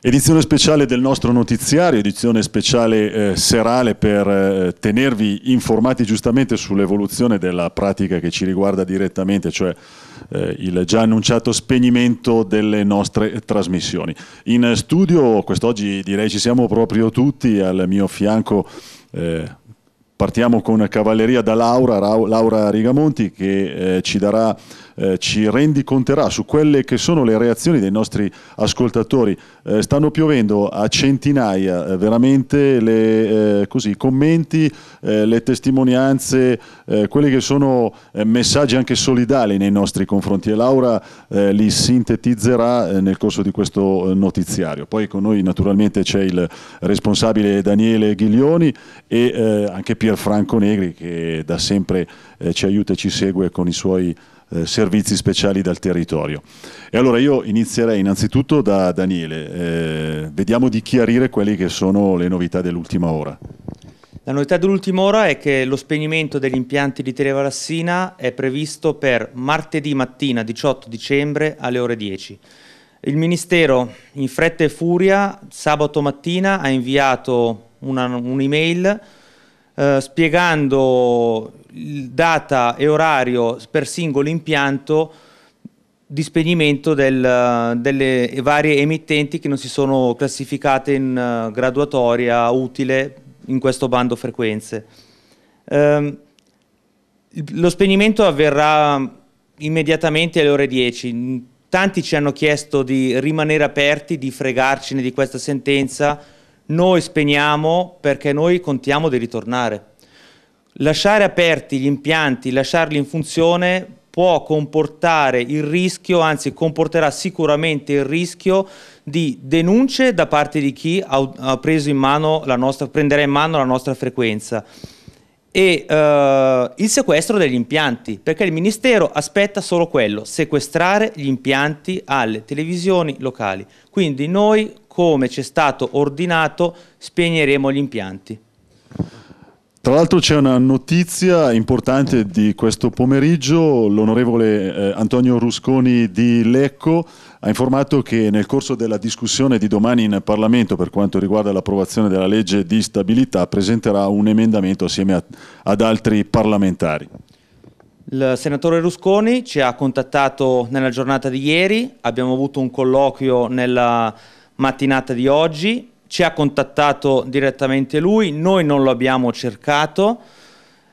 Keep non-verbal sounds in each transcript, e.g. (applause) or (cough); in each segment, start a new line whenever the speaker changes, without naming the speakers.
Edizione speciale del nostro notiziario, edizione speciale eh, serale per eh, tenervi informati giustamente sull'evoluzione della pratica che ci riguarda direttamente, cioè eh, il già annunciato spegnimento delle nostre trasmissioni. In studio quest'oggi direi ci siamo proprio tutti, al mio fianco eh, partiamo con Cavalleria da Laura, Ra Laura Rigamonti che eh, ci darà eh, ci rendiconterà su quelle che sono le reazioni dei nostri ascoltatori. Eh, stanno piovendo a centinaia eh, veramente le, eh, così, i commenti, eh, le testimonianze, quelli che sono messaggi anche solidali nei nostri confronti e Laura li sintetizzerà nel corso di questo notiziario. Poi con noi naturalmente c'è il responsabile Daniele Ghiglioni e anche Pierfranco Negri che da sempre eh, ci aiuta e ci segue con i suoi eh, servizi speciali dal territorio. E allora io inizierei innanzitutto da Daniele, eh, vediamo di chiarire quelle che sono le novità dell'ultima ora.
La novità dell'ultima ora è che lo spegnimento degli impianti di Televalassina è previsto per martedì mattina 18 dicembre alle ore 10. Il Ministero, in fretta e furia, sabato mattina ha inviato un'email un eh, spiegando data e orario per singolo impianto di spegnimento del, delle varie emittenti che non si sono classificate in eh, graduatoria utile in questo bando frequenze. Eh, lo spegnimento avverrà immediatamente alle ore 10. Tanti ci hanno chiesto di rimanere aperti, di fregarcene di questa sentenza, noi spegniamo perché noi contiamo di ritornare. Lasciare aperti gli impianti, lasciarli in funzione può comportare il rischio, anzi comporterà sicuramente il rischio di denunce da parte di chi ha, preso in mano la nostra, prenderà in mano la nostra frequenza e eh, il sequestro degli impianti, perché il Ministero aspetta solo quello, sequestrare gli impianti alle televisioni locali. Quindi noi come ci è stato ordinato spegneremo gli impianti.
Tra l'altro c'è una notizia importante di questo pomeriggio, l'onorevole eh, Antonio Rusconi di Lecco ha informato che nel corso della discussione di domani in Parlamento per quanto riguarda l'approvazione della legge di stabilità presenterà un emendamento assieme a, ad altri parlamentari.
Il senatore Rusconi ci ha contattato nella giornata di ieri, abbiamo avuto un colloquio nella mattinata di oggi, ci ha contattato direttamente lui, noi non lo abbiamo cercato,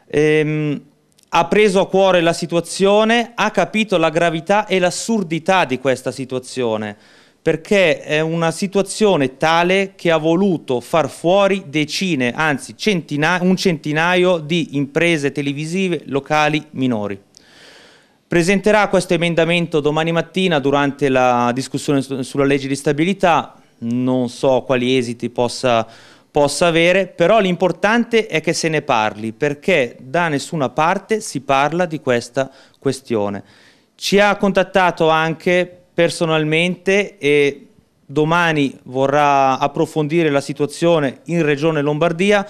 ehm, ha preso a cuore la situazione, ha capito la gravità e l'assurdità di questa situazione, perché è una situazione tale che ha voluto far fuori decine, anzi centina un centinaio di imprese televisive locali minori. Presenterà questo emendamento domani mattina durante la discussione sulla legge di stabilità, non so quali esiti possa, possa avere, però l'importante è che se ne parli, perché da nessuna parte si parla di questa questione. Ci ha contattato anche personalmente e domani vorrà approfondire la situazione in Regione Lombardia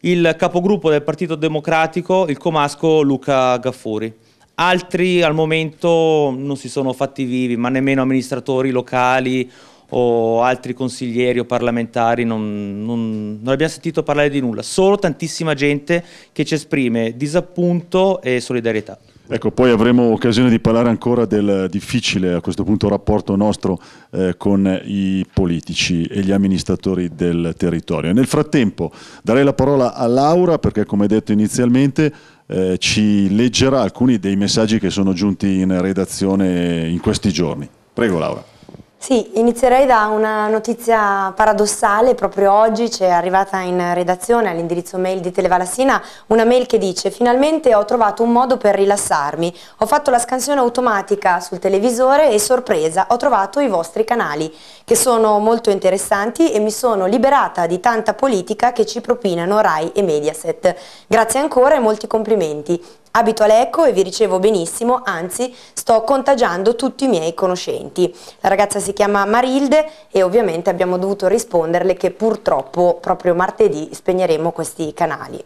il capogruppo del Partito Democratico, il comasco Luca Gaffuri. Altri al momento non si sono fatti vivi, ma nemmeno amministratori locali o altri consiglieri o parlamentari, non, non, non, abbiamo sentito parlare di nulla, solo tantissima gente che ci esprime disappunto e solidarietà.
Ecco, poi avremo occasione di parlare ancora del difficile a questo punto rapporto nostro eh, con i politici e gli amministratori del territorio. Nel frattempo darei la parola a Laura perché come detto inizialmente eh, ci leggerà alcuni dei messaggi che sono giunti in redazione in questi giorni. Prego Laura.
Sì, inizierei da una notizia paradossale, proprio oggi ci è arrivata in redazione all'indirizzo mail di Televalassina una mail che dice finalmente ho trovato un modo per rilassarmi, ho fatto la scansione automatica sul televisore e sorpresa ho trovato i vostri canali che sono molto interessanti e mi sono liberata di tanta politica che ci propinano Rai e Mediaset. Grazie ancora e molti complimenti. Abito a Lecco e vi ricevo benissimo, anzi sto contagiando tutti i miei conoscenti. La ragazza si chiama Marilde e ovviamente abbiamo dovuto risponderle che purtroppo proprio martedì spegneremo questi canali.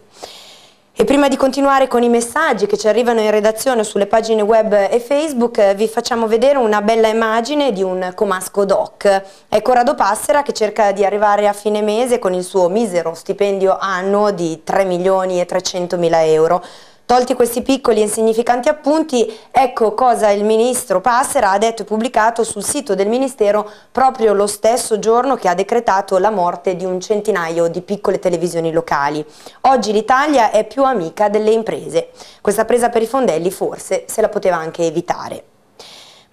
E prima di continuare con i messaggi che ci arrivano in redazione sulle pagine web e Facebook, vi facciamo vedere una bella immagine di un comasco doc. È Corrado Passera che cerca di arrivare a fine mese con il suo misero stipendio annuo di 3 milioni e 300 mila euro. Tolti questi piccoli e insignificanti appunti, ecco cosa il ministro Passera ha detto e pubblicato sul sito del Ministero proprio lo stesso giorno che ha decretato la morte di un centinaio di piccole televisioni locali. Oggi l'Italia è più amica delle imprese. Questa presa per i fondelli forse se la poteva anche evitare.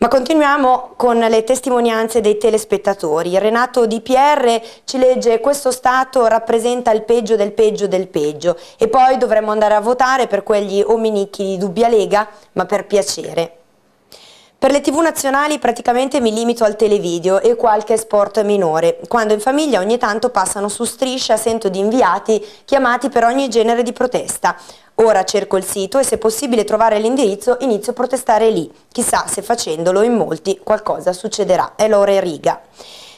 Ma continuiamo con le testimonianze dei telespettatori. Renato Di Pierre ci legge questo Stato rappresenta il peggio del peggio del peggio e poi dovremmo andare a votare per quegli ominicchi di dubbia lega, ma per piacere. Per le tv nazionali praticamente mi limito al televideo e qualche sport minore, quando in famiglia ogni tanto passano su striscia, sento di inviati chiamati per ogni genere di protesta. Ora cerco il sito e se possibile trovare l'indirizzo inizio a protestare lì. Chissà se facendolo in molti qualcosa succederà. È Lore Riga.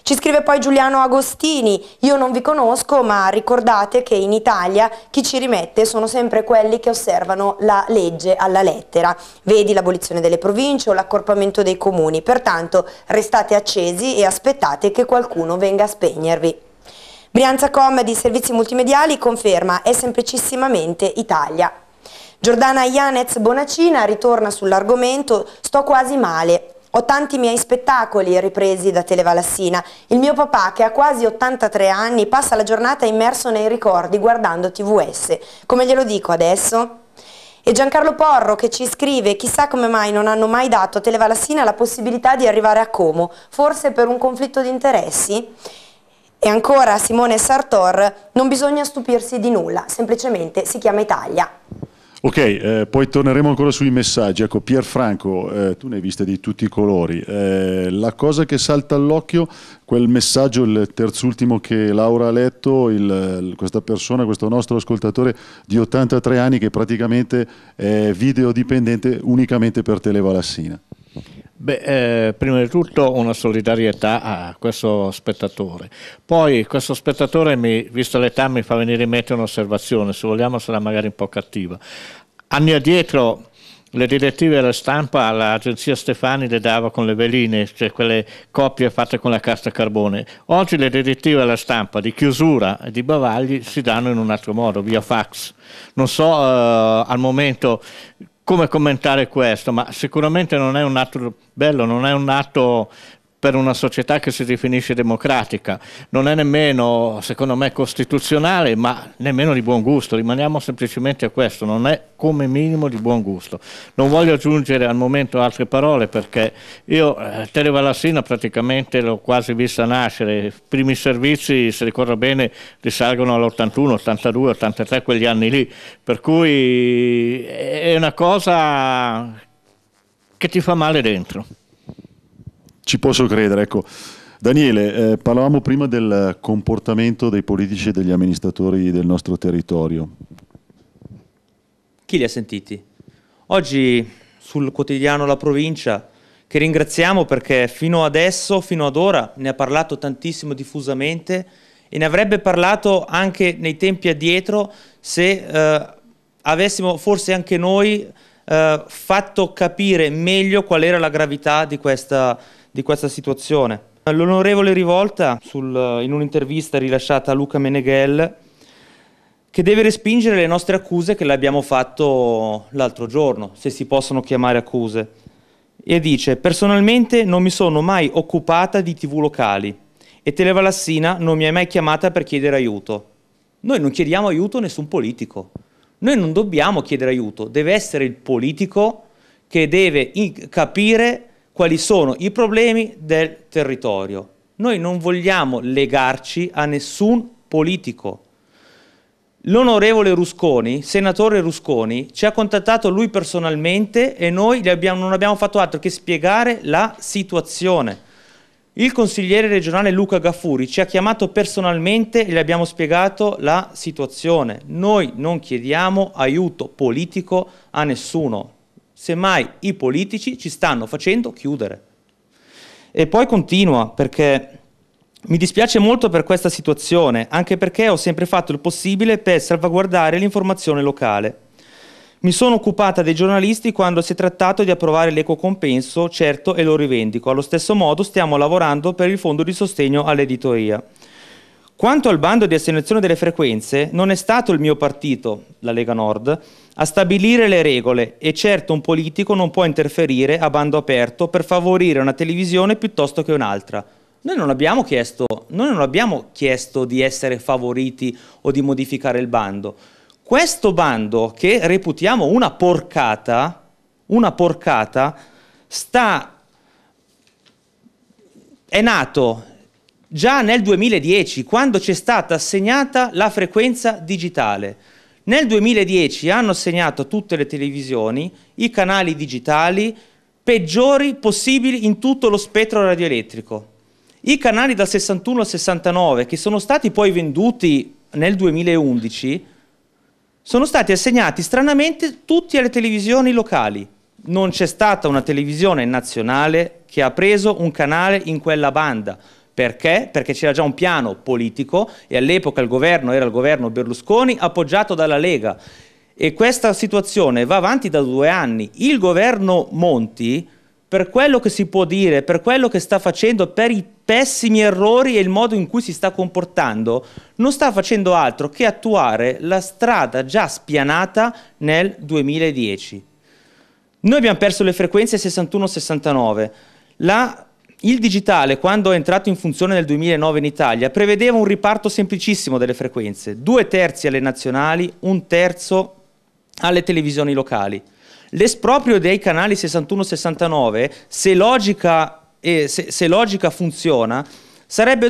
Ci scrive poi Giuliano Agostini, io non vi conosco ma ricordate che in Italia chi ci rimette sono sempre quelli che osservano la legge alla lettera, vedi l'abolizione delle province o l'accorpamento dei comuni, pertanto restate accesi e aspettate che qualcuno venga a spegnervi. Brianza Com di Servizi Multimediali conferma è semplicissimamente Italia. Giordana Ianez Bonacina ritorna sull'argomento Sto quasi male, ho tanti miei spettacoli ripresi da Televalassina. Il mio papà, che ha quasi 83 anni, passa la giornata immerso nei ricordi guardando TVS. Come glielo dico adesso? E Giancarlo Porro che ci scrive chissà come mai non hanno mai dato a Televalassina la possibilità di arrivare a Como, forse per un conflitto di interessi? E ancora Simone Sartor, non bisogna stupirsi di nulla, semplicemente si chiama Italia.
Ok, eh, poi torneremo ancora sui messaggi. Ecco, Pierfranco, eh, tu ne hai viste di tutti i colori. Eh, la cosa che salta all'occhio, quel messaggio, il terzultimo che Laura ha letto, il, questa persona, questo nostro ascoltatore di 83 anni che praticamente è videodipendente unicamente per Televalassina.
Beh, eh, prima di tutto una solidarietà a questo spettatore. Poi questo spettatore, mi, visto l'età, mi fa venire in mente un'osservazione, se vogliamo sarà magari un po' cattiva. Anni addietro le direttive della stampa all'agenzia Stefani le dava con le veline, cioè quelle coppie fatte con la carta carbone. Oggi le direttive della stampa di chiusura e di bavagli si danno in un altro modo, via fax. Non so eh, al momento come commentare questo, ma sicuramente non è un atto bello, non è un atto per una società che si definisce democratica. Non è nemmeno, secondo me, costituzionale, ma nemmeno di buon gusto. Rimaniamo semplicemente a questo, non è come minimo di buon gusto. Non voglio aggiungere al momento altre parole perché io eh, Televallassina praticamente l'ho quasi vista nascere. I primi servizi, se ricordo bene, risalgono all'81, 82, 83, quegli anni lì. Per cui eh, è una cosa che ti fa male dentro
ci posso credere, ecco. Daniele, eh, parlavamo prima del comportamento dei politici e degli amministratori del nostro territorio.
Chi li ha sentiti? Oggi sul quotidiano La Provincia, che ringraziamo perché fino adesso, fino ad ora, ne ha parlato tantissimo diffusamente e ne avrebbe parlato anche nei tempi addietro se eh, avessimo forse anche noi eh, fatto capire meglio qual era la gravità di questa situazione di questa situazione. L'onorevole Rivolta, sul, in un'intervista rilasciata a Luca Meneghel, che deve respingere le nostre accuse che le abbiamo fatto l'altro giorno, se si possono chiamare accuse. E dice, personalmente non mi sono mai occupata di tv locali e Televalassina non mi hai mai chiamata per chiedere aiuto. Noi non chiediamo aiuto a nessun politico, noi non dobbiamo chiedere aiuto, deve essere il politico che deve capire quali sono i problemi del territorio. Noi non vogliamo legarci a nessun politico. L'onorevole Rusconi, senatore Rusconi, ci ha contattato lui personalmente e noi abbiamo, non abbiamo fatto altro che spiegare la situazione. Il consigliere regionale Luca Gaffuri ci ha chiamato personalmente e gli abbiamo spiegato la situazione. Noi non chiediamo aiuto politico a nessuno semmai i politici ci stanno facendo chiudere. E poi continua perché mi dispiace molto per questa situazione, anche perché ho sempre fatto il possibile per salvaguardare l'informazione locale. Mi sono occupata dei giornalisti quando si è trattato di approvare l'equo compenso, certo, e lo rivendico. Allo stesso modo stiamo lavorando per il fondo di sostegno all'editoria. Quanto al bando di assegnazione delle frequenze, non è stato il mio partito, la Lega Nord, a stabilire le regole e certo un politico non può interferire a bando aperto per favorire una televisione piuttosto che un'altra. Noi non, abbiamo chiesto, noi non abbiamo chiesto di essere favoriti o di modificare il bando. Questo bando, che reputiamo una porcata, una porcata, sta... è nato già nel 2010, quando ci è stata assegnata la frequenza digitale. Nel 2010 hanno assegnato a tutte le televisioni i canali digitali peggiori possibili in tutto lo spettro radioelettrico. I canali dal 61 al 69, che sono stati poi venduti nel 2011, sono stati assegnati stranamente tutti alle televisioni locali. Non c'è stata una televisione nazionale che ha preso un canale in quella banda. Perché? Perché c'era già un piano politico e all'epoca il governo era il governo Berlusconi appoggiato dalla Lega. E questa situazione va avanti da due anni. Il governo Monti, per quello che si può dire, per quello che sta facendo, per i pessimi errori e il modo in cui si sta comportando, non sta facendo altro che attuare la strada già spianata nel 2010. Noi abbiamo perso le frequenze 61-69. La il digitale, quando è entrato in funzione nel 2009 in Italia, prevedeva un riparto semplicissimo delle frequenze, due terzi alle nazionali, un terzo alle televisioni locali. L'esproprio dei canali 61-69, se logica, eh, se, se logica funziona,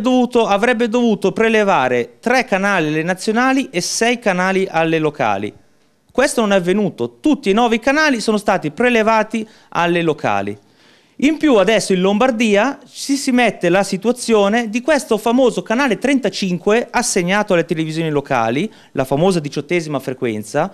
dovuto, avrebbe dovuto prelevare tre canali alle nazionali e sei canali alle locali. Questo non è avvenuto, tutti i nuovi canali sono stati prelevati alle locali. In più adesso in Lombardia ci si mette la situazione di questo famoso canale 35 assegnato alle televisioni locali, la famosa diciottesima frequenza,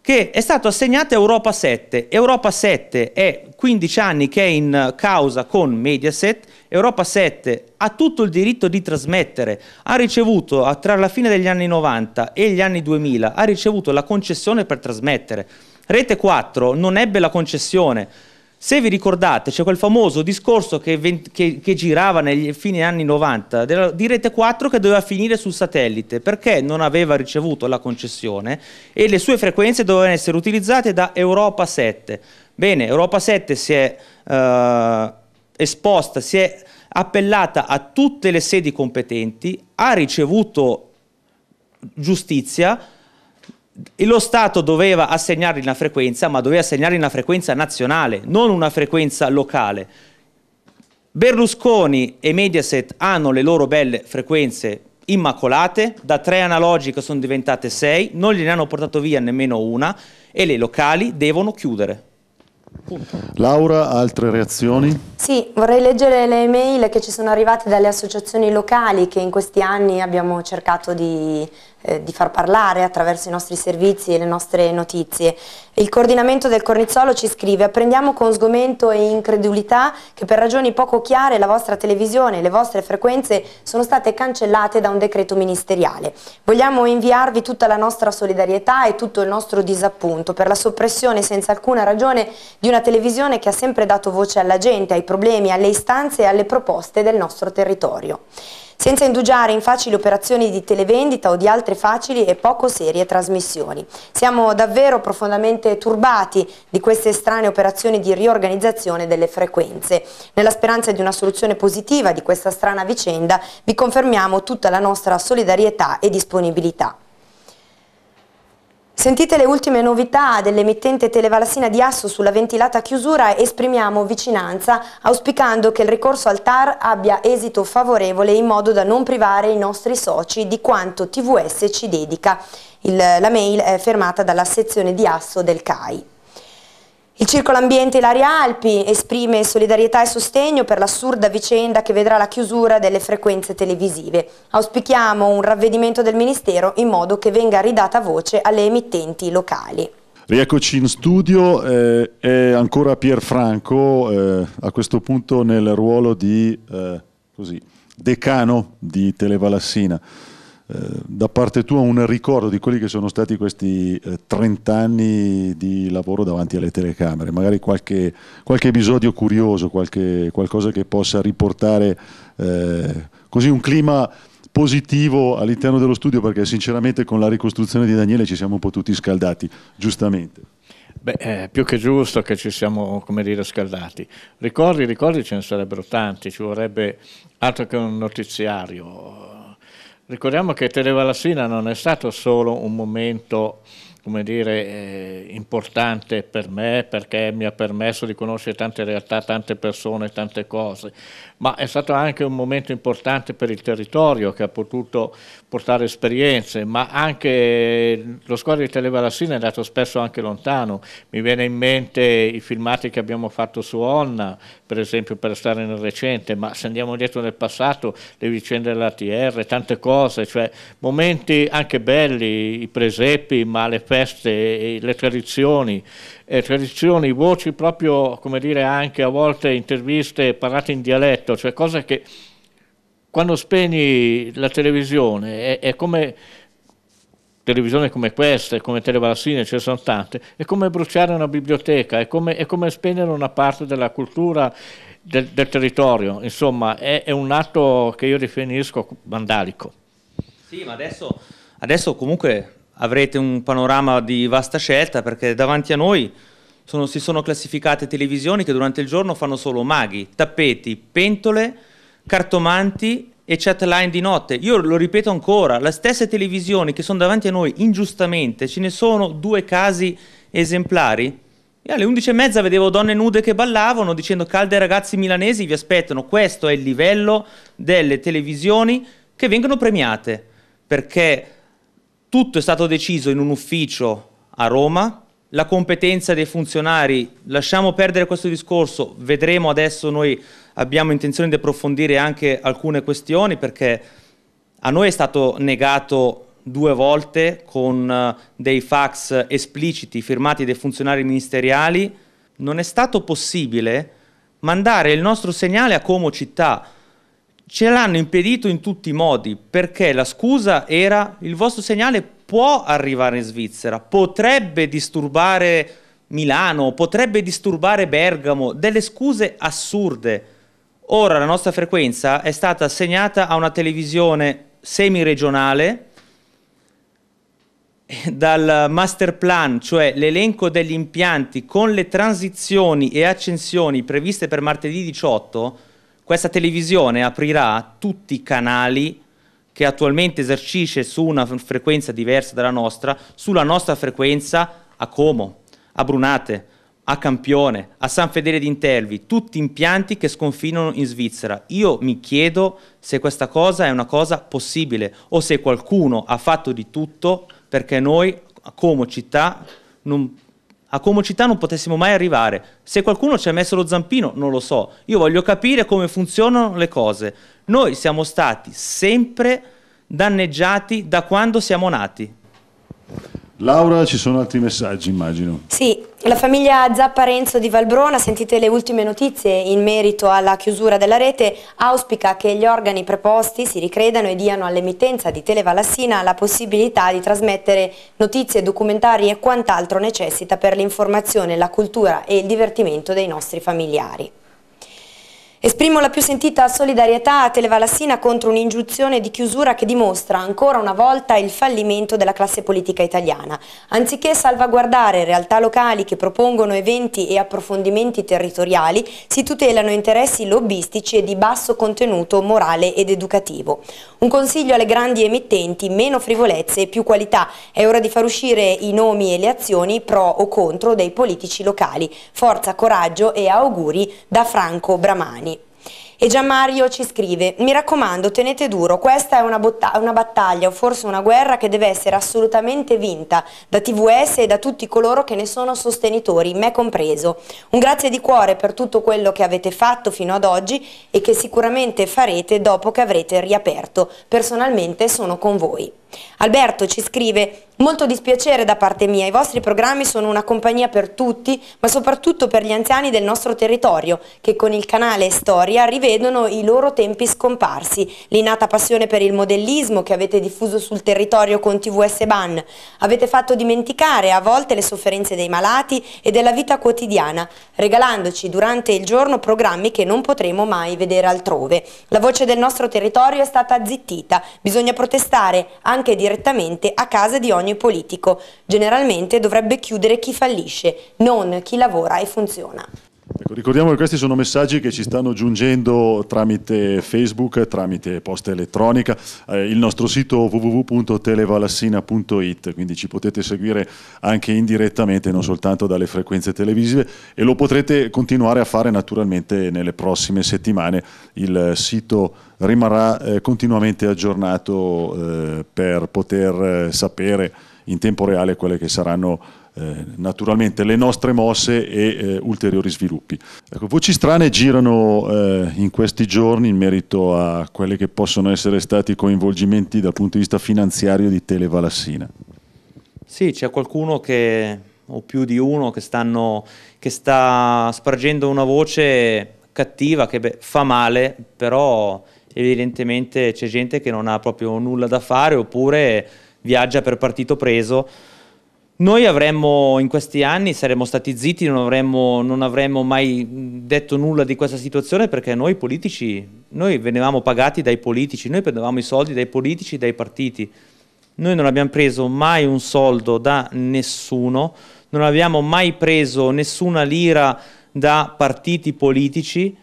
che è stato assegnato a Europa 7. Europa 7 è 15 anni che è in causa con Mediaset, Europa 7 ha tutto il diritto di trasmettere, ha ricevuto tra la fine degli anni 90 e gli anni 2000, ha ricevuto la concessione per trasmettere. Rete 4 non ebbe la concessione se vi ricordate, c'è quel famoso discorso che, che, che girava negli fine anni 90 della, di Rete 4 che doveva finire sul satellite perché non aveva ricevuto la concessione e le sue frequenze dovevano essere utilizzate da Europa 7. Bene, Europa 7 si è eh, esposta, si è appellata a tutte le sedi competenti, ha ricevuto giustizia, lo Stato doveva assegnargli una frequenza, ma doveva assegnargli una frequenza nazionale, non una frequenza locale. Berlusconi e Mediaset hanno le loro belle frequenze immacolate, da tre analogiche sono diventate sei, non gliene hanno portato via nemmeno una e le locali devono chiudere.
Laura, altre reazioni?
Sì, vorrei leggere le mail che ci sono arrivate dalle associazioni locali che in questi anni abbiamo cercato di eh, di far parlare attraverso i nostri servizi e le nostre notizie. Il coordinamento del Cornizzolo ci scrive apprendiamo con sgomento e incredulità che per ragioni poco chiare la vostra televisione e le vostre frequenze sono state cancellate da un decreto ministeriale. Vogliamo inviarvi tutta la nostra solidarietà e tutto il nostro disappunto per la soppressione senza alcuna ragione di una televisione che ha sempre dato voce alla gente, ai problemi, alle istanze e alle proposte del nostro territorio senza indugiare in facili operazioni di televendita o di altre facili e poco serie trasmissioni. Siamo davvero profondamente turbati di queste strane operazioni di riorganizzazione delle frequenze. Nella speranza di una soluzione positiva di questa strana vicenda vi confermiamo tutta la nostra solidarietà e disponibilità. Sentite le ultime novità dell'emittente Televalassina di Asso sulla ventilata chiusura esprimiamo vicinanza auspicando che il ricorso al TAR abbia esito favorevole in modo da non privare i nostri soci di quanto TVS ci dedica. Il, la mail è fermata dalla sezione di Asso del CAI. Il Circolo Ambiente Ilaria Alpi esprime solidarietà e sostegno per l'assurda vicenda che vedrà la chiusura delle frequenze televisive. Auspichiamo un ravvedimento del Ministero in modo che venga ridata voce alle emittenti locali.
Rieccoci in studio, eh, è ancora Pierfranco, eh, a questo punto nel ruolo di eh, così, decano di Televalassina. Eh, da parte tua un ricordo di quelli che sono stati questi 30 eh, anni di lavoro davanti alle telecamere, magari qualche, qualche episodio curioso, qualche, qualcosa che possa riportare eh, così un clima positivo all'interno dello studio perché sinceramente con la ricostruzione di Daniele ci siamo un po' tutti scaldati, giustamente.
Beh, eh, più che giusto che ci siamo, come dire, scaldati. Ricordi, ricordi ce ne sarebbero tanti, ci vorrebbe altro che un notiziario, Ricordiamo che Televalassina non è stato solo un momento come dire, eh, importante per me perché mi ha permesso di conoscere tante realtà, tante persone, tante cose, ma è stato anche un momento importante per il territorio che ha potuto portare esperienze, ma anche lo squadro di Televalassina è andato spesso anche lontano, mi viene in mente i filmati che abbiamo fatto su Onna, per esempio per stare nel recente, ma se andiamo dietro nel passato, le vicende dell'ATR, tante cose, cioè momenti anche belli, i presepi, ma le feste, le tradizioni, eh, tradizioni, voci proprio, come dire, anche a volte interviste parlate in dialetto, effetto, cioè cosa che quando spegni la televisione è, è come televisione come questa, come televalassine, ce ne sono tante, è come bruciare una biblioteca, è come, è come spegnere una parte della cultura del, del territorio, insomma è, è, un atto che io definisco vandalico.
Sì, ma adesso, adesso comunque avrete un panorama di vasta scelta perché davanti a noi sono, si sono classificate televisioni che durante il giorno fanno solo maghi, tappeti, pentole, cartomanti e chatline di notte. Io lo ripeto ancora, le stesse televisioni che sono davanti a noi ingiustamente, ce ne sono due casi esemplari. E alle 11.30 vedevo donne nude che ballavano dicendo calde ragazzi milanesi vi aspettano, questo è il livello delle televisioni che vengono premiate, perché tutto è stato deciso in un ufficio a Roma, la competenza dei funzionari, lasciamo perdere questo discorso, vedremo adesso noi abbiamo intenzione di approfondire anche alcune questioni perché a noi è stato negato due volte con eh, dei fax espliciti firmati dai funzionari ministeriali, non è stato possibile mandare il nostro segnale a Como città. Ce l'hanno impedito in tutti i modi perché la scusa era il vostro segnale può arrivare in Svizzera, potrebbe disturbare Milano, potrebbe disturbare Bergamo, delle scuse assurde. Ora la nostra frequenza è stata assegnata a una televisione semiregionale (laughs) dal master plan, cioè l'elenco degli impianti con le transizioni e accensioni previste per martedì 18, questa televisione aprirà tutti i canali che attualmente esercisce su una frequenza diversa dalla nostra, sulla nostra frequenza a Como, a Brunate, a Campione, a San Fedele d'Intervi, tutti impianti che sconfinano in Svizzera. Io mi chiedo se questa cosa è una cosa possibile o se qualcuno ha fatto di tutto perché noi, come città, non a città non potessimo mai arrivare. Se qualcuno ci ha messo lo zampino, non lo so. Io voglio capire come funzionano le cose. Noi siamo stati sempre danneggiati da quando siamo nati.
Laura, ci sono altri messaggi, immagino.
Sì, la famiglia Zapparenzo di Valbrona, sentite le ultime notizie in merito alla chiusura della rete, auspica che gli organi preposti si ricredano e diano all'emittenza di Televalassina la possibilità di trasmettere notizie, documentari e quant'altro necessita per l'informazione, la cultura e il divertimento dei nostri familiari. Esprimo la più sentita solidarietà a Televalassina contro un'ingiuzione di chiusura che dimostra ancora una volta il fallimento della classe politica italiana. Anziché salvaguardare realtà locali che propongono eventi e approfondimenti territoriali, si tutelano interessi lobbistici e di basso contenuto morale ed educativo. Un consiglio alle grandi emittenti, meno frivolezze e più qualità. È ora di far uscire i nomi e le azioni pro o contro dei politici locali. Forza, coraggio e auguri da Franco Bramani. E Gianmario ci scrive, mi raccomando tenete duro, questa è una, una battaglia o forse una guerra che deve essere assolutamente vinta da TVS e da tutti coloro che ne sono sostenitori, me compreso. Un grazie di cuore per tutto quello che avete fatto fino ad oggi e che sicuramente farete dopo che avrete riaperto. Personalmente sono con voi. Alberto ci scrive Molto dispiacere da parte mia, i vostri programmi sono una compagnia per tutti, ma soprattutto per gli anziani del nostro territorio, che con il canale Storia rivedono i loro tempi scomparsi, l'inata passione per il modellismo che avete diffuso sul territorio con TVS Ban. Avete fatto dimenticare a volte le sofferenze dei malati e della vita quotidiana, regalandoci durante il giorno programmi che non potremo mai vedere altrove. La voce del nostro territorio è stata zittita, bisogna protestare anche che direttamente a casa di ogni politico. Generalmente dovrebbe chiudere chi fallisce, non chi lavora e funziona.
Ecco, ricordiamo che questi sono messaggi che ci stanno giungendo tramite Facebook, tramite posta elettronica, eh, il nostro sito www.televalassina.it, quindi ci potete seguire anche indirettamente, non soltanto dalle frequenze televisive e lo potrete continuare a fare naturalmente nelle prossime settimane. Il sito rimarrà eh, continuamente aggiornato eh, per poter eh, sapere in tempo reale quelle che saranno eh, naturalmente le nostre mosse e eh, ulteriori sviluppi. Ecco, voci strane girano in questi giorni in merito a quelli che possono essere stati coinvolgimenti dal punto di vista finanziario di Televalassina.
Sì, c'è qualcuno che o più di uno che, stanno, che, sta spargendo una voce cattiva che fa male, però evidentemente c'è gente che non ha proprio nulla da fare oppure viaggia per partito preso. Noi avremmo in questi anni, saremmo stati zitti, non avremmo, non avremmo, mai detto nulla di questa situazione perché noi politici, noi venivamo pagati dai politici, noi prendevamo i soldi dai politici, dai partiti. Noi non abbiamo preso mai un soldo da nessuno, non abbiamo mai preso nessuna lira da partiti politici,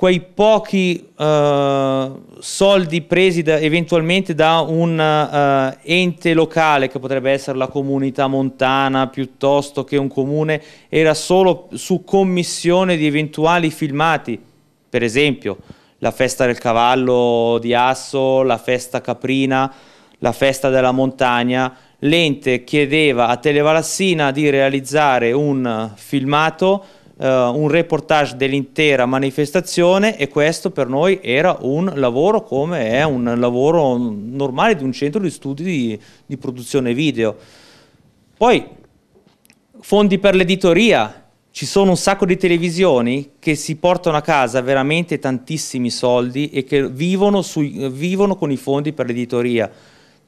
quei pochi uh, soldi presi da, eventualmente da un uh, ente locale, che potrebbe essere la comunità montana piuttosto che un comune, era solo su commissione di eventuali filmati, per esempio la festa del cavallo di Asso, la festa caprina, la festa della montagna. L'ente chiedeva a Televalassina di realizzare un filmato eh, un reportage dell'intera manifestazione e questo per noi era un lavoro come è un lavoro normale di un centro di studi di, di produzione video. Poi fondi per l'editoria, ci sono un sacco di televisioni che si portano a casa veramente tantissimi soldi e che vivono, su, vivono con i fondi per l'editoria.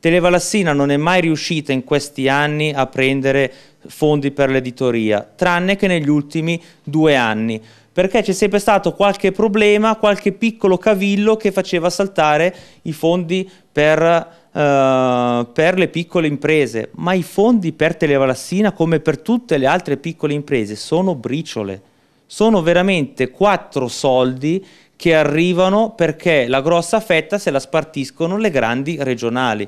Televalassina non è mai riuscita in questi anni a prendere fondi per l'editoria, tranne che negli ultimi due anni, perché c'è sempre stato qualche problema, qualche piccolo cavillo che faceva saltare i fondi per Uh, per le piccole imprese, ma i fondi per Televalassina, come per tutte le altre piccole imprese, sono briciole. Sono veramente quattro soldi che arrivano perché la grossa fetta se la spartiscono le grandi regionali.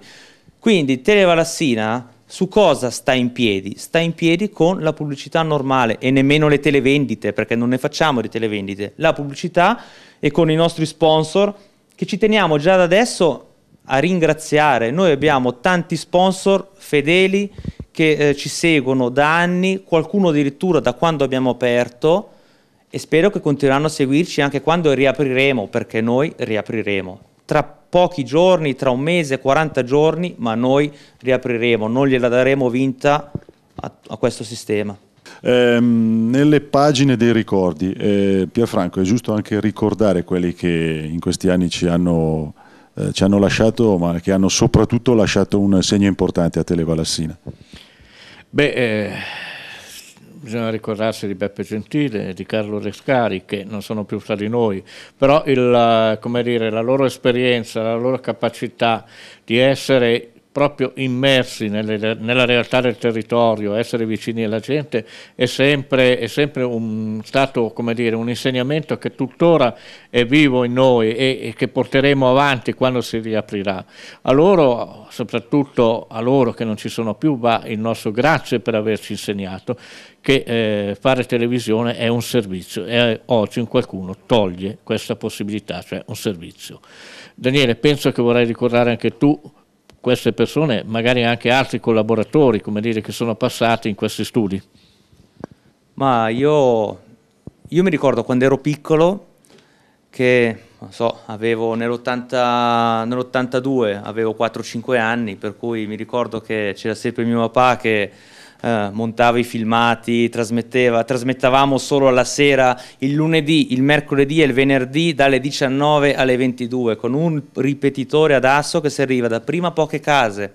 Quindi Televalassina su cosa sta in piedi? Sta in piedi con la pubblicità normale e nemmeno le televendite, perché non ne facciamo di televendite. La pubblicità e con i nostri sponsor che ci teniamo già da adesso a ringraziare. Noi abbiamo tanti sponsor fedeli che eh, ci seguono da anni, qualcuno addirittura da quando abbiamo aperto e spero che continueranno a seguirci anche quando riapriremo, perché noi riapriremo. Tra pochi giorni, tra un mese, 40 giorni, ma noi riapriremo, non gliela daremo vinta a, a questo sistema.
Eh, nelle pagine dei ricordi, eh, Pierfranco, è giusto anche ricordare quelli che in questi anni ci hanno, eh, ci hanno lasciato, ma che hanno soprattutto lasciato un segno importante a Televalassina.
Beh, eh, bisogna ricordarsi di Beppe Gentile di Carlo Rescari che non sono più fra di noi, però il, eh, dire, la loro esperienza, la loro capacità di essere proprio immersi nelle, nella realtà del territorio, essere vicini alla gente è sempre, è sempre un, stato dire, un insegnamento che tuttora è vivo in noi e, e, che porteremo avanti quando si riaprirà. A loro, soprattutto a loro che non ci sono più, va il nostro grazie per averci insegnato che eh, fare televisione è un servizio e eh, oggi qualcuno toglie questa possibilità, cioè un servizio. Daniele, penso che vorrai ricordare anche tu queste persone, magari anche altri collaboratori, come dire, che sono passati in questi studi? Ma io, io mi ricordo quando ero piccolo che, so, avevo
nell'82, nell avevo 4-5 anni, per cui mi ricordo che c'era sempre mio papà che eh, montava i filmati, trasmetteva, trasmettavamo solo la sera, il lunedì, il mercoledì e il venerdì dalle 19 alle 22 con un ripetitore ad asso che serviva da prima poche case.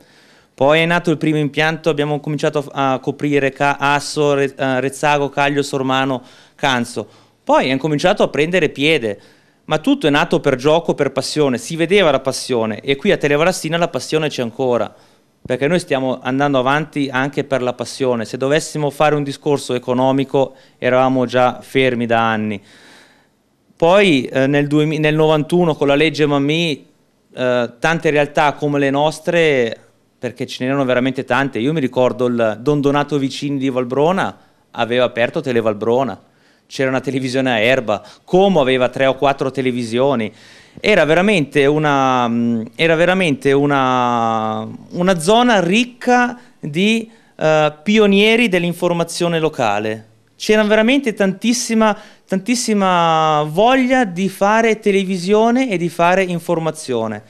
Poi è nato il primo impianto, abbiamo cominciato a coprire Ca Asso, Re eh, Rezzago, Caglio, Sormano, Canzo. Poi è cominciato a prendere piede ma tutto è nato per gioco, per passione, si vedeva la passione e qui a Televarastina la passione c'è ancora perché noi stiamo andando avanti anche per la passione. Se dovessimo fare un discorso economico eravamo già fermi da anni. Poi eh, nel 91 con la legge Mamì eh, tante realtà come le nostre, perché ce n'erano veramente tante, io mi ricordo il Don Donato Vicini di Valbrona aveva aperto Televalbrona, c'era una televisione a erba, Como aveva tre o quattro televisioni era veramente una, mm, era veramente una, una zona ricca di uh, pionieri dell'informazione locale. C'era veramente tantissima, tantissima voglia di fare televisione e di fare informazione.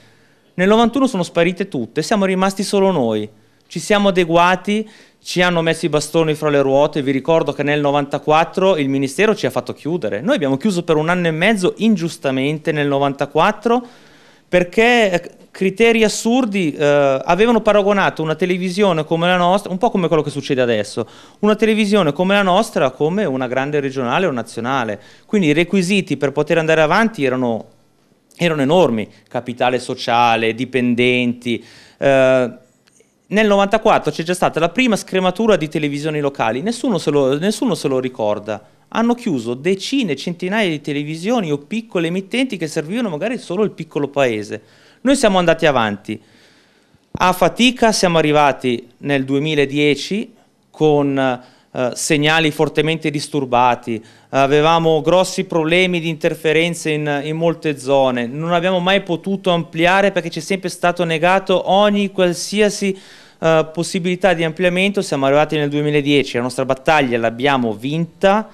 Nel 91 sono sparite tutte, siamo rimasti solo noi. Ci siamo adeguati, ci hanno messo i bastoni fra le ruote, vi ricordo che nel 94 il Ministero ci ha fatto chiudere, noi abbiamo chiuso per un anno e mezzo ingiustamente nel 94 perché eh, criteri assurdi eh, avevano paragonato una televisione come la nostra, un po' come quello che succede adesso, una televisione come la nostra come una grande regionale o nazionale, quindi i requisiti per poter andare avanti erano, erano enormi, capitale sociale, dipendenti. Eh, nel 94 c'è già stata la prima scrematura di televisioni locali, nessuno se, lo, nessuno se lo, ricorda. Hanno chiuso decine, centinaia di televisioni o piccole emittenti che servivano magari solo il piccolo paese. Noi siamo andati avanti. A fatica siamo arrivati nel 2010 con eh, segnali fortemente disturbati, avevamo grossi problemi di interferenze in, in molte zone, non abbiamo mai potuto ampliare perché ci è sempre stato negato ogni qualsiasi eh, possibilità di ampliamento siamo arrivati nel 2010, la nostra battaglia l'abbiamo vinta,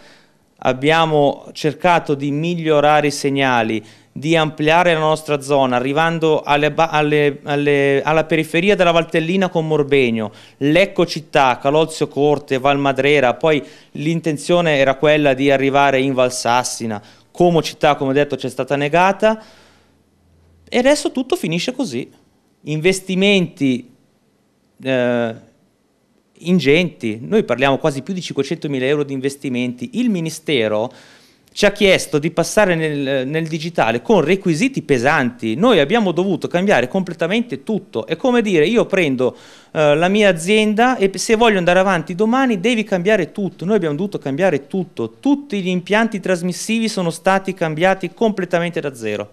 abbiamo cercato di migliorare i segnali, di ampliare la nostra zona, arrivando alle, alle, alle, alla periferia della Valtellina con Morbegno, Lecco Città, Calozio Corte, Valmadrera, poi l'intenzione era quella di arrivare in Valsassina, Como Città, come detto, ci è stata negata e adesso tutto finisce così. Investimenti eh, ingenti, noi parliamo quasi più di 500 mila euro di investimenti, il Ministero ci ha chiesto di passare nel, nel, digitale con requisiti pesanti. Noi abbiamo dovuto cambiare completamente tutto. È come dire, io prendo eh, la mia azienda e se voglio andare avanti domani devi cambiare tutto. Noi abbiamo dovuto cambiare tutto. Tutti gli impianti trasmissivi sono stati cambiati completamente da zero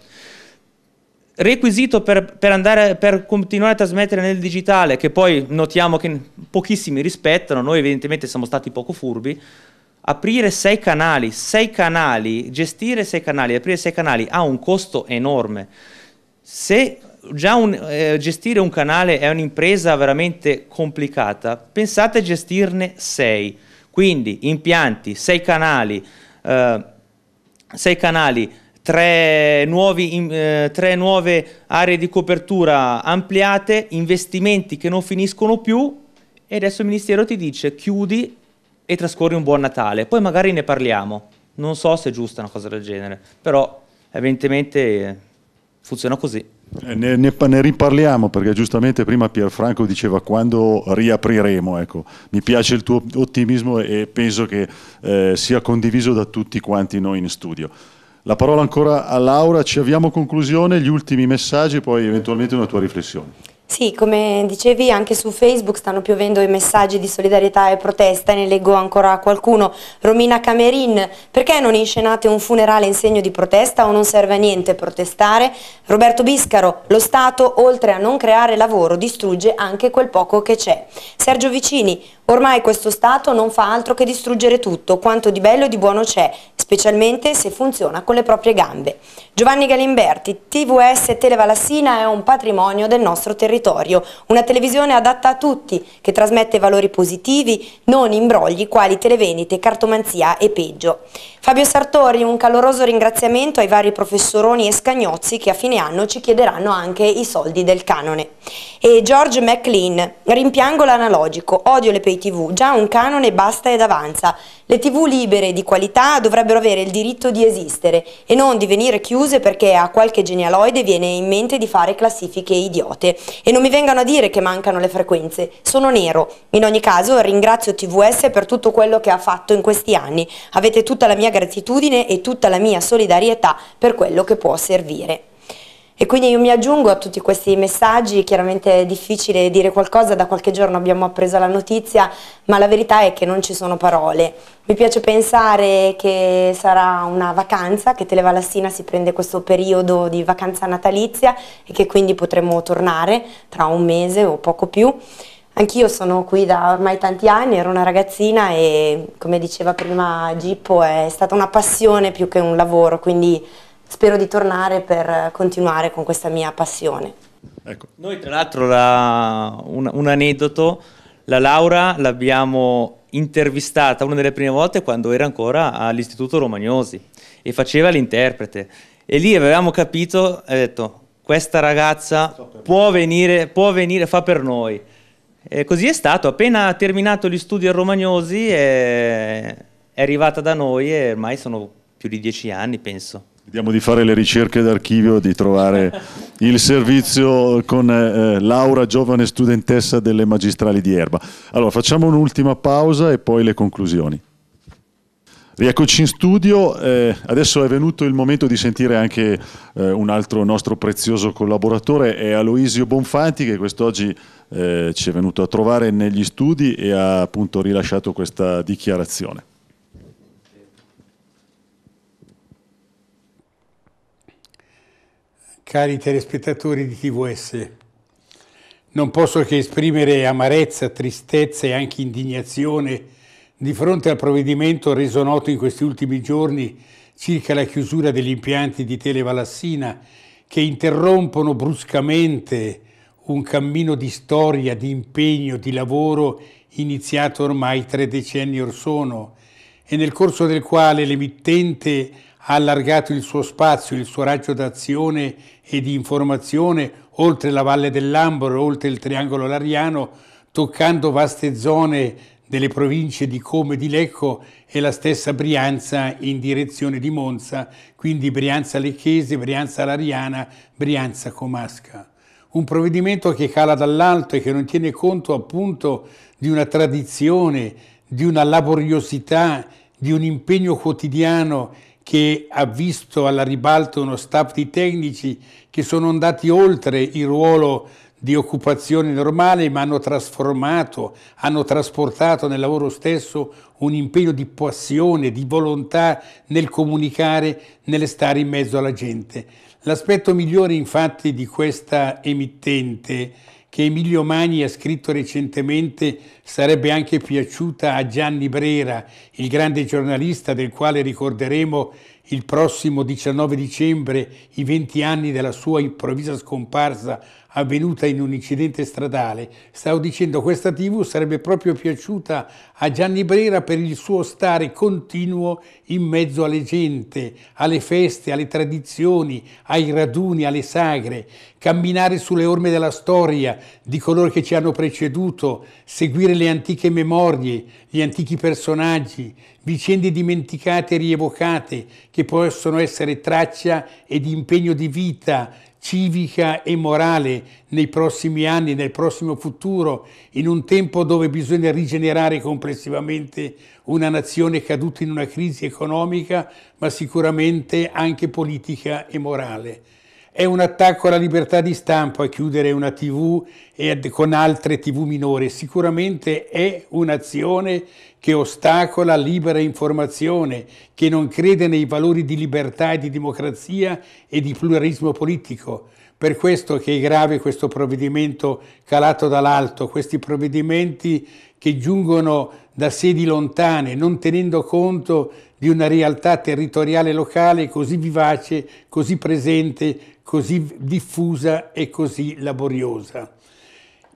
requisito per, per, andare, per, continuare a trasmettere nel digitale, che poi notiamo che pochissimi rispettano, noi evidentemente siamo stati poco furbi, aprire sei canali, sei canali, gestire sei canali, aprire sei canali ha un costo enorme. Se già un, eh, gestire un canale è un'impresa veramente complicata, pensate a gestirne sei, quindi impianti, sei canali, eh, sei canali tre, nuovi, eh, tre nuove aree di copertura ampliate, investimenti che non finiscono più e adesso il Ministero ti dice chiudi e trascorri un buon Natale, poi magari ne parliamo. Non so se è giusta una cosa del genere, però evidentemente eh, funziona così.
Eh, ne, ne, ne, riparliamo perché giustamente prima Pierfranco diceva quando riapriremo, ecco, mi piace il tuo ottimismo e penso che eh, sia condiviso da tutti quanti noi in studio. La parola ancora a Laura, ci avviamo a conclusione, gli ultimi messaggi, poi eventualmente una tua riflessione.
Sì, come dicevi, anche su Facebook stanno piovendo i messaggi di solidarietà e protesta, e ne leggo ancora qualcuno. Romina Camerin, perché non inscenate un funerale in segno di protesta o non serve a niente protestare? Roberto Biscaro, lo Stato, oltre a non creare lavoro, distrugge anche quel poco che c'è. Sergio Vicini, Ormai questo Stato non fa altro che distruggere tutto, quanto di bello e di buono c'è, specialmente se funziona con le proprie gambe. Giovanni Galimberti, TVS Televalassina è un patrimonio del nostro territorio, una televisione adatta a tutti, che trasmette valori positivi, non imbrogli quali televenite, cartomanzia e peggio. Fabio Sartori, un caloroso ringraziamento ai vari professoroni e scagnozzi che a fine anno ci chiederanno anche i soldi del canone. E George McLean, rimpiango l'analogico, odio le pensioni dei tv, già un canone basta ed avanza. Le tv libere di qualità dovrebbero avere il diritto di esistere e non di venire chiuse perché a qualche genialoide viene in mente di fare classifiche idiote. E non mi vengano a dire che mancano le frequenze, sono nero. In ogni caso ringrazio TVS per tutto quello che ha fatto in questi anni. Avete tutta la mia gratitudine e tutta la mia solidarietà per quello che può servire. E quindi io mi aggiungo a tutti questi messaggi, chiaramente è difficile dire qualcosa, da qualche giorno abbiamo appreso la notizia, ma la verità è che non ci sono parole. Mi piace pensare che sarà una vacanza, che Televallassina si prende questo periodo di vacanza natalizia e che quindi potremo tornare tra un mese o poco più. Anch'io sono qui da ormai tanti anni, ero una ragazzina e come diceva prima Gippo è stata una passione più che un lavoro, quindi spero di tornare per continuare con questa mia passione.
Ecco. Noi tra l'altro la, un, un aneddoto, la Laura l'abbiamo intervistata una delle prime volte quando era ancora all'Istituto Romagnosi e faceva l'interprete e lì avevamo capito, ha detto questa ragazza so può venire, può venire, fa per noi. E così è stato, appena terminato gli studi a Romagnosi è, eh, è arrivata da noi e ormai sono più di dieci anni penso.
Vediamo di fare le ricerche d'archivio, di trovare (laughs) il servizio con eh, eh, Laura, giovane studentessa delle magistrali di Erba. Allora, facciamo un'ultima pausa e poi le conclusioni. Rieccoci in studio, eh, adesso è venuto il momento di sentire anche eh, un altro nostro prezioso collaboratore, è Aloisio Bonfanti che quest'oggi eh, ci è venuto a trovare negli studi e ha appunto rilasciato questa dichiarazione.
Cari telespettatori di TVS, non posso che esprimere amarezza, tristezza e anche indignazione di fronte al provvedimento reso noto in questi ultimi giorni circa la chiusura degli impianti di Televalassina che interrompono bruscamente un cammino di storia, di impegno, di lavoro iniziato ormai tre decenni or sono e nel corso del quale l'emittente ha allargato il suo spazio, il suo raggio d'azione e di informazione oltre la Valle dell'Ambro, oltre il Triangolo Lariano, toccando vaste zone delle province di Come, di Lecco e la stessa Brianza in direzione di Monza, quindi Brianza Lecchese, Brianza Lariana, Brianza Comasca. Un provvedimento che cala dall'alto e che non tiene conto appunto di una tradizione, di una laboriosità, di un impegno quotidiano che ha visto alla ribalta uno staff di tecnici che sono andati oltre il ruolo di occupazione normale, ma hanno trasformato, hanno trasportato nel lavoro stesso un impegno di passione, di volontà nel comunicare, nel stare in mezzo alla gente. L'aspetto migliore infatti di questa emittente che Emilio Magni ha scritto recentemente sarebbe anche piaciuta a Gianni Brera, il grande giornalista del quale ricorderemo il prossimo 19 dicembre i 20 anni della sua improvvisa scomparsa avvenuta in un incidente stradale. Stavo dicendo questa tv sarebbe proprio piaciuta a Gianni Brera per il suo stare continuo in mezzo alle gente, alle feste, alle tradizioni, ai raduni, alle sagre, camminare sulle orme della storia, di coloro che ci hanno preceduto, seguire le antiche memorie, gli antichi personaggi, vicende dimenticate e rievocate che possono essere traccia ed impegno di vita, civica e morale nei prossimi anni, nel prossimo futuro, in un tempo dove bisogna rigenerare complessivamente una nazione caduta in una crisi economica, ma sicuramente anche politica e morale. È un attacco alla libertà di stampa chiudere una TV con altre TV minori, sicuramente è un'azione che ostacola libera informazione, che non crede nei valori di libertà e di democrazia e di pluralismo politico. Per questo che è grave questo provvedimento calato dall'alto, questi provvedimenti che giungono da sedi lontane, non tenendo conto di una realtà territoriale locale così vivace, così presente, così diffusa e così laboriosa.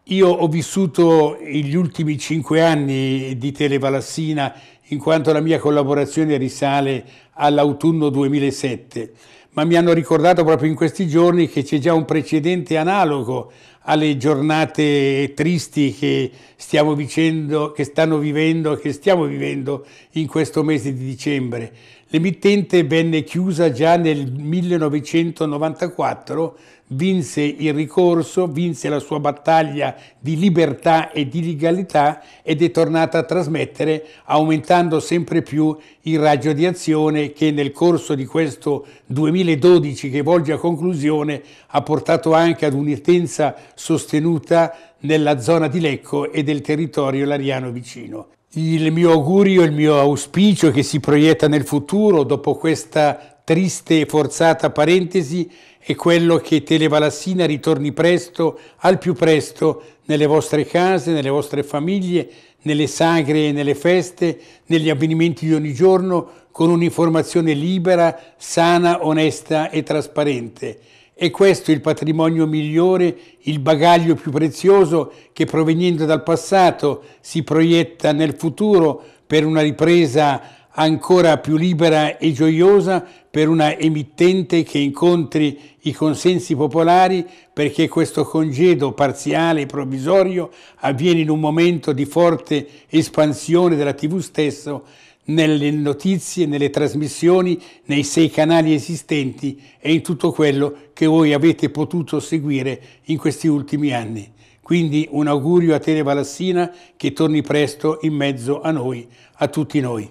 Io ho vissuto gli ultimi cinque anni di Televalassina in quanto la mia collaborazione risale all'autunno 2007, ma mi hanno ricordato proprio in questi giorni che c'è già un precedente analogo alle giornate tristi che, stiamo vivendo, che stanno vivendo, che stiamo vivendo in questo mese di dicembre. L'emittente venne chiusa già nel 1994 vinse il ricorso, vinse la sua battaglia di libertà e di legalità ed è tornata a trasmettere aumentando sempre più il raggio di azione che nel corso di questo 2012 che volge a conclusione ha portato anche ad un'utenza sostenuta nella zona di Lecco e del territorio lariano vicino. Il mio augurio, il mio auspicio che si proietta nel futuro dopo questa triste e forzata parentesi è quello che Televalassina ritorni presto, al più presto, nelle vostre case, nelle vostre famiglie, nelle sagre e nelle feste, negli avvenimenti di ogni giorno, con un'informazione libera, sana, onesta e trasparente. E questo il patrimonio migliore, il bagaglio più prezioso che proveniente dal passato si proietta nel futuro per una ripresa ancora più libera e gioiosa, per una emittente che incontri i consensi popolari perché questo congedo parziale e provvisorio avviene in un momento di forte espansione della TV stesso nelle notizie, nelle trasmissioni, nei sei canali esistenti e in tutto quello che voi avete potuto seguire in questi ultimi anni. Quindi un augurio a Tele Valassina che torni presto in mezzo a noi, a tutti noi.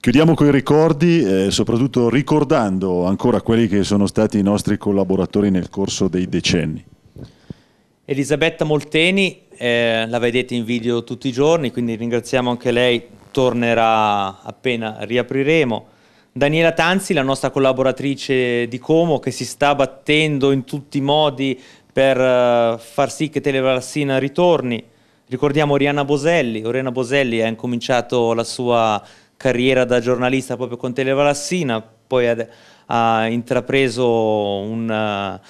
Chiudiamo con i ricordi, eh, soprattutto ricordando ancora quelli che sono stati i nostri collaboratori nel corso dei decenni.
Elisabetta Molteni, eh, la vedete in video tutti i giorni, quindi ringraziamo anche lei, tornerà appena riapriremo. Daniela Tanzi, la nostra collaboratrice di Como, che si sta battendo in tutti i modi per eh, far sì che Televallassina ritorni. Ricordiamo Oriana Boselli, Oriana Boselli ha incominciato la sua carriera da giornalista proprio con Televalassina, poi ha, ha intrapreso un, eh,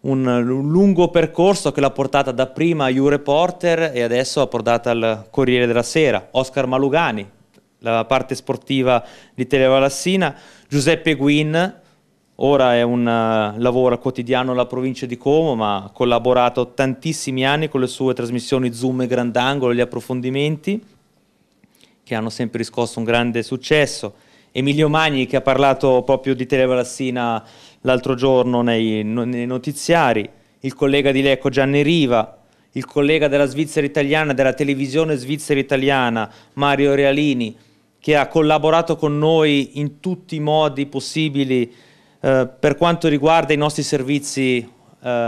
un, lungo percorso che l'ha portata dapprima a You Reporter e adesso ha portata al Corriere della Sera. Oscar Malugani, la parte sportiva di Televalassina, Giuseppe Guin, ora è un eh, lavoro quotidiano alla provincia di Como, ma ha collaborato tantissimi anni con le sue trasmissioni Zoom e Grandangolo, gli approfondimenti che hanno sempre riscosso un grande successo. Emilio Magni che ha parlato proprio di Televalassina l'altro giorno nei, nei notiziari, il collega di Lecco Gianni Riva, il collega della Svizzera italiana, della televisione svizzera italiana, Mario Realini, che ha collaborato con noi in tutti i modi possibili eh, per quanto riguarda i nostri servizi eh,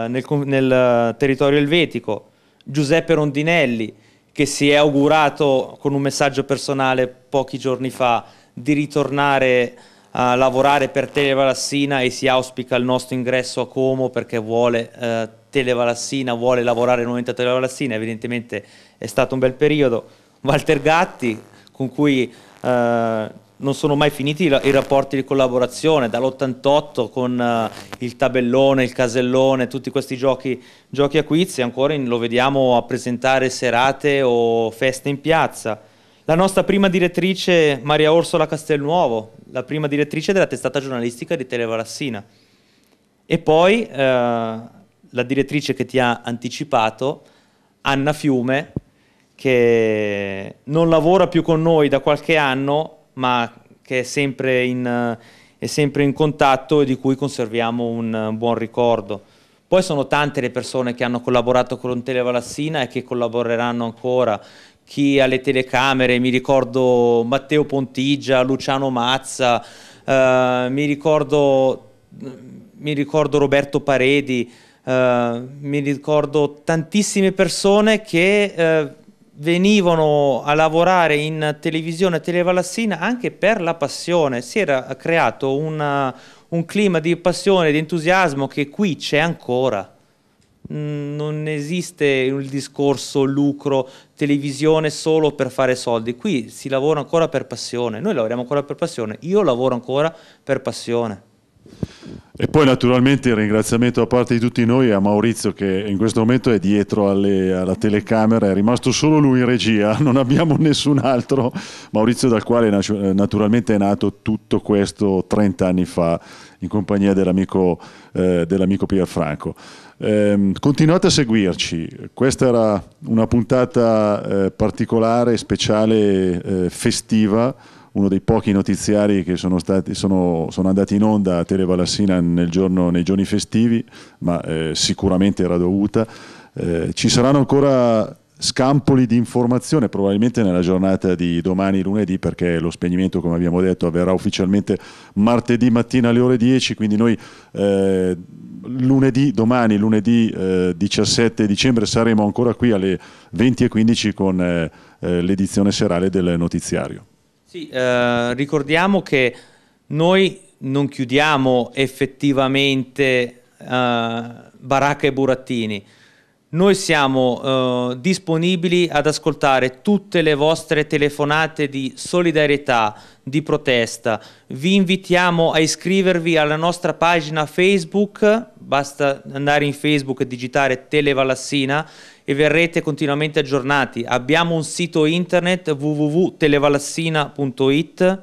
nel, nel eh, territorio elvetico, Giuseppe Rondinelli, che si è augurato con un messaggio personale pochi giorni fa di ritornare a lavorare per Televalassina e si auspica il nostro ingresso a Como perché vuole eh, Televalassina, vuole lavorare nuovamente a Televalassina, evidentemente è stato un bel periodo. Walter Gatti con cui eh, non sono mai finiti i rapporti di collaborazione, dall'88 con eh, il tabellone, il casellone, tutti questi giochi, giochi a quiz e ancora lo vediamo a presentare serate o feste in piazza. La nostra prima direttrice Maria Orsola Castelnuovo, la prima direttrice della testata giornalistica di Televarassina. E poi eh, la direttrice che ti ha anticipato, Anna Fiume, che non lavora più con noi da qualche anno ma che è sempre in, è sempre in contatto e di cui conserviamo un buon ricordo. Poi sono tante le persone che hanno collaborato con Televalassina e che collaboreranno ancora, chi alle telecamere, mi ricordo Matteo Pontigia, Luciano Mazza, eh, mi, ricordo, mi, ricordo, Roberto Paredi, eh, mi ricordo tantissime persone che eh, venivano a lavorare in televisione televalassina anche per la passione. Si era creato una, uh, un clima di passione, di entusiasmo che qui c'è ancora. Mm, non esiste il discorso lucro, televisione solo per fare soldi. Qui si lavora ancora per passione. Noi lavoriamo ancora per passione. Io lavoro ancora per passione.
E poi naturalmente il ringraziamento da parte di tutti noi a Maurizio che in questo momento è dietro alle, alla telecamera, è rimasto solo lui in regia, (laughs) non abbiamo nessun altro. Maurizio dal quale eh, eh, naturalmente è nato tutto questo 30 anni fa in compagnia dell'amico, eh, dell'amico Pierfranco. Eh, continuate a seguirci, questa era una puntata eh, particolare, speciale, eh, festiva uno dei pochi notiziari che sono, stati, sono, sono andati in onda a Televallassina giorno, nei giorni festivi, ma eh, sicuramente era dovuta. Eh, ci saranno ancora scampoli di informazione probabilmente nella giornata di domani lunedì perché lo spegnimento come abbiamo detto avverrà ufficialmente martedì mattina alle ore 10 quindi noi eh, lunedì domani lunedì eh, 17 dicembre saremo ancora qui alle 20.15 con eh, eh, l'edizione serale del notiziario
sì, eh, ricordiamo che noi non chiudiamo effettivamente eh, Baracca e Burattini. Noi siamo eh, disponibili ad ascoltare tutte le vostre telefonate di solidarietà, di protesta. Vi invitiamo a iscrivervi alla nostra pagina Facebook, basta andare in Facebook e digitare Televalassina e verrete continuamente aggiornati. Abbiamo un sito internet www.televalassina.it,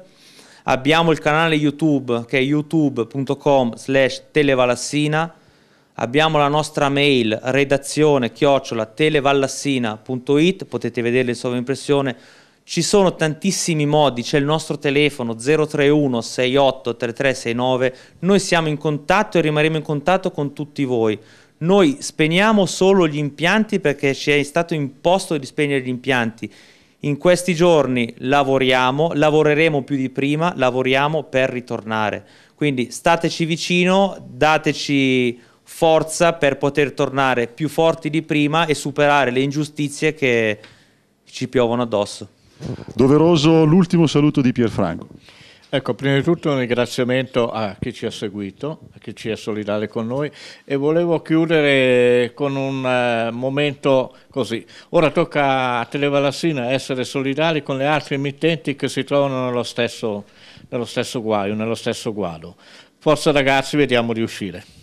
abbiamo il canale YouTube che è youtube.com slash televalassina, abbiamo la nostra mail redazione chiocciola televallassina.it, potete vedere in sovraimpressione, ci sono tantissimi modi, c'è il nostro telefono 031 68 3369, noi siamo in contatto e rimarremo in contatto con tutti voi. Noi spegniamo solo gli impianti perché ci è stato imposto di spegnere gli impianti. In questi giorni lavoriamo, lavoreremo più di prima, lavoriamo per ritornare. Quindi stateci vicino, dateci forza per poter tornare più forti di prima e superare le ingiustizie
che ci piovono addosso.
Doveroso l'ultimo saluto di Pierfranco.
Ecco, prima di tutto un ringraziamento a chi ci ha seguito, a chi ci è solidale con noi e volevo chiudere con un eh, momento così. Ora tocca a Televalassina essere solidali con le altre emittenti che si trovano nello stesso, nello stesso guaio, nello stesso guado. Forza ragazzi, vediamo di uscire.